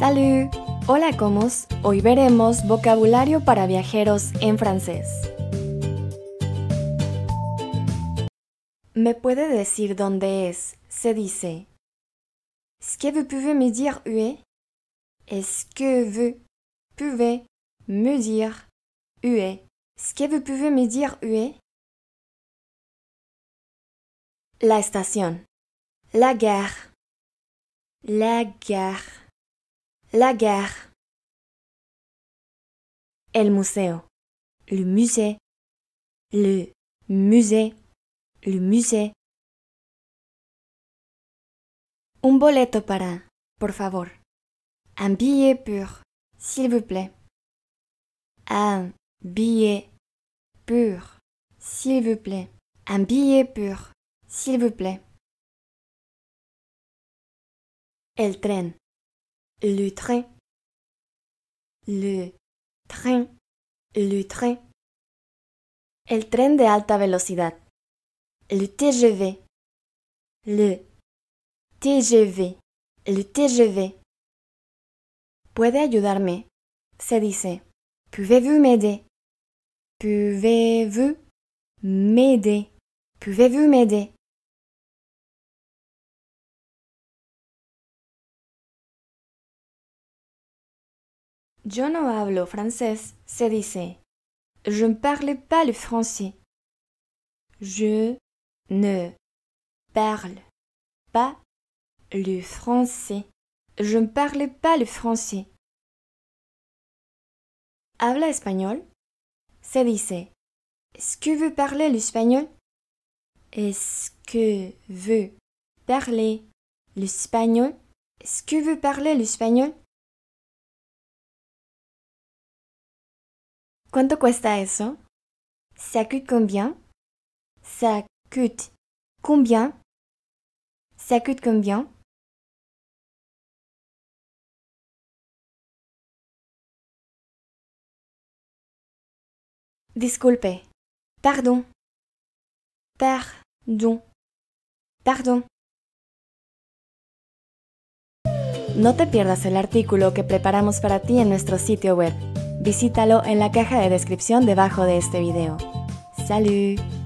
¡Salud! Hola, comos. Hoy veremos vocabulario para viajeros en francés. ¿Me puede decir dónde es? Se dice. est que vous pouvez me dire où est? est que vous pouvez me dire où est? est que vous pouvez me dire où est? La estación. La gare. La gare. La gare. El museo. Le musée. Le musée. Le musée. Un boleto para, por favor. Un billet pur, s'il vous plaît. Un billet pur, s'il vous plaît. Un billet pur, s'il vous plaît. El tren le train, le train, le train. El tren de alta velocidad, le TGV, le TGV, le TGV. Puede ayudarme, se dice. Pouvez-vous m'aider? Pouvez-vous m'aider? Pouvez-vous m'aider? Yo hablo Je ne parle pas le français. Je ne parle pas le français. Je ne parle pas le français. Habla espagnol? Se dice. Est-ce que veux parler l'espagnol? Est-ce que vous parlez l'espagnol? Est-ce que vous parlez l'espagnol? ¿Cuánto cuesta eso? Ça coûte combien? Ça coûte combien? Ça coûte combien? Disculpe. Pardon. Pardon. Pardon. No te pierdas el artículo que preparamos para ti en nuestro sitio web Visítalo en la caja de descripción debajo de este video. ¡Salud!